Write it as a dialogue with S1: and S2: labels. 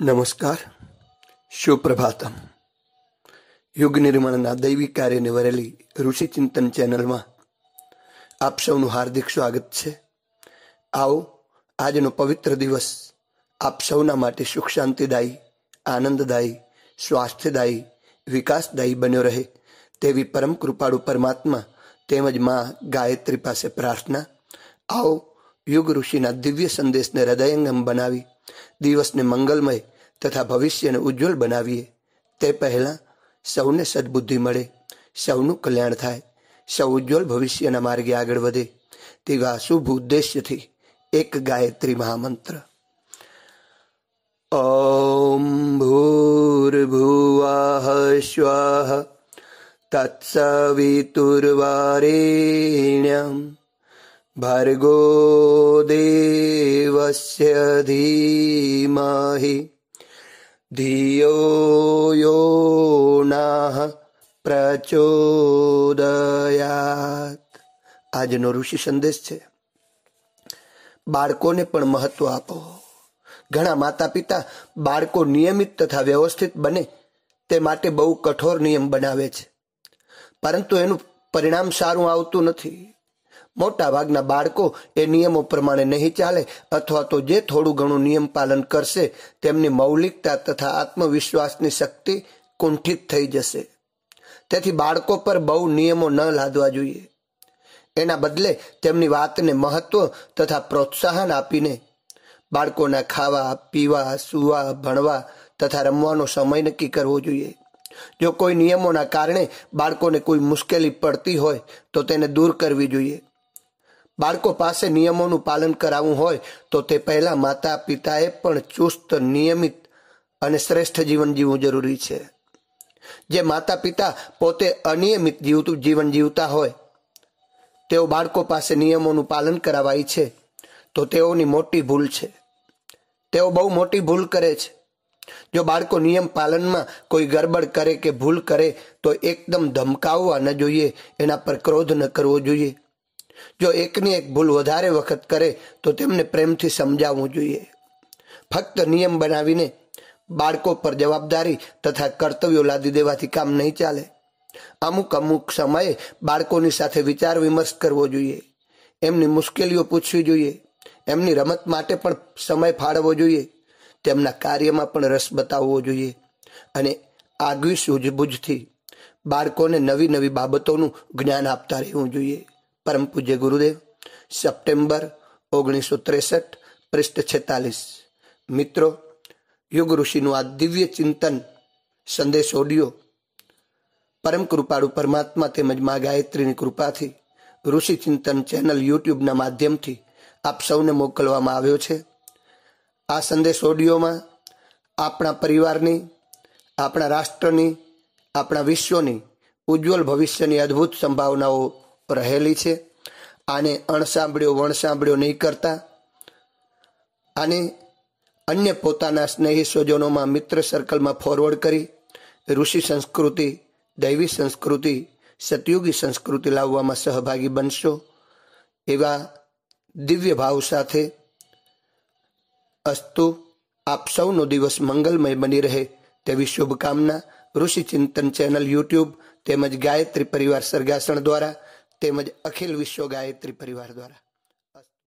S1: નમસ્કાર સુપ્રભાતમ યુગ નિર્માણના દૈવી કાર્યને વરેલી ચિંતન ચેનલમાં આપ સૌનું હાર્દિક સ્વાગત છે આવો આજનો પવિત્ર દિવસ આપ સૌના માટે સુખ શાંતિદાયી આનંદદાયી સ્વાસ્થ્યદાયી વિકાસદાયી બન્યો રહે તેવી પરમ કૃપાળુ પરમાત્મા તેમજ મા ગાયત્રી પાસે પ્રાર્થના આવો યુગ ઋષિના દિવ્ય સંદેશને હૃદયંગમ બનાવી દિવસને મંગલમય તથા ભવિષ્યને ઉજ્જવલ બનાવીએ તે પહેલાં સૌને સદબુદ્ધિ મળે સૌનું કલ્યાણ થાય સૌ ઉજ્જવલ ભવિષ્યના માર્ગે આગળ વધે તેવા શુભ ઉદ્દેશ્યથી એક ગાયત્રી મહામંત્ર ઓમ भूर्भुवः श्वः तत्सवितुर्वारेण्यम् भर्गो देवस्य धीमहि धियो यो नः પ્રચોદયાત આજનો ઋષિ સંદેશ છે બાળકોને પણ મહત્વ આપો ઘણા માતા પિતા બાળકો નિયમિત તથા વ્યવસ્થિત બને તે માટે બહુ કઠોર નિયમ બનાવે છે પરંતુ એનું પરિણામ સારું આવતું નથી મોટાભાગના બાળકો એ નિયમો પ્રમાણે નહીં ચાલે અથવા તો જે થોડું ઘણું નિયમ પાલન કરશે તેમની મૌલિકતા તથા આત્મવિશ્વાસની શક્તિ કુંઠિત થઈ જશે તેથી બાળકો પર બહુ નિયમો ન લાદવા જોઈએ એના બદલે તેમની વાતને મહત્વ તથા પ્રોત્સાહન આપીને બાળકોના ખાવા પીવા સૂવા ભણવા તથા રમવાનો સમય નક્કી કરવો જોઈએ જો કોઈ નિયમોના કારણે બાળકોને કોઈ મુશ્કેલી પડતી હોય તો તેને દૂર કરવી જોઈએ બાળકો પાસે નિયમોનું પાલન કરાવવું હોય તો તે પહેલાં માતા પિતાએ પણ ચુસ્ત નિયમિત અને શ્રેષ્ઠ જીવન જીવવું જરૂરી છે જે માતા પિતા પોતે અનિયમિત જીવતું જીવન જીવતા હોય તેઓ બાળકો પાસે નિયમોનું પાલન કરાવાય છે તો તેઓની મોટી ભૂલ છે તેઓ બહુ મોટી ભૂલ કરે છે જો બાળકો નિયમ પાલનમાં કોઈ ગરબડ કરે કે ભૂલ કરે તો એકદમ ધમકાવવા ન જોઈએ એના પર ક્રોધ ન કરવો જોઈએ જો એકની એક ભૂલ વધારે વખત કરે તો તેમને પ્રેમથી સમજાવવું જોઈએ ફક્ત નિયમ બનાવીને બાળકો પર જવાબદારી તથા કર્તવ્યો લાદી દેવાથી કામ નહીં ચાલે અમુક અમુક સમયે બાળકોની સાથે વિચાર વિમર્શ કરવો જોઈએ એમની મુશ્કેલીઓ પૂછવી જોઈએ એમની રમત માટે પણ સમય ફાળવવો જોઈએ તેમના કાર્યમાં પણ રસ બતાવવો જોઈએ અને આગવી સૂઝબૂઝથી બાળકોને નવી નવી બાબતોનું જ્ઞાન આપતા રહેવું જોઈએ પરમ પૂજ્ય ગુરુદેવ સપ્ટેમ્બર ઓગણીસો ત્રેસઠ પૃષ્ઠ છેતાલીસ મિત્રો યુગ ઋષિનું આ દિવ્ય ચિંતન સંદેશ ઓડિયો પરમ કૃપાળુ પરમાત્મા તેમજ મા ગાયત્રીની કૃપાથી ઋષિ ચિંતન ચેનલ યુટ્યુબના માધ્યમથી આપ સૌને મોકલવામાં આવ્યો છે આ સંદેશ ઓડિયોમાં આપણા પરિવારની આપણા રાષ્ટ્રની આપણા વિશ્વની ઉજ્જવલ ભવિષ્યની અદ્ભુત સંભાવનાઓ રહેલી છે આને અણસાંભળ્યો વણસાંભળ્યો નહીં કરતા આને અન્ય પોતાના સ્નેહી સ્વજનોમાં મિત્ર સર્કલમાં ફોરવર્ડ કરી ઋષિ સંસ્કૃતિ દૈવી સંસ્કૃતિ સતયુગી સંસ્કૃતિ લાવવામાં સહભાગી બનશો એવા દિવ્ય ભાવ સાથે અસ્તુ આપ સૌનો દિવસ મંગલમય બની રહે તેવી શુભકામના ઋષિ ચિંતન ચેનલ યુટ્યુબ તેમજ ગાયત્રી પરિવાર સર્ગાસણ દ્વારા તેમજ અખિલ વિશ્વ ગાયત્રી પરિવાર દ્વારા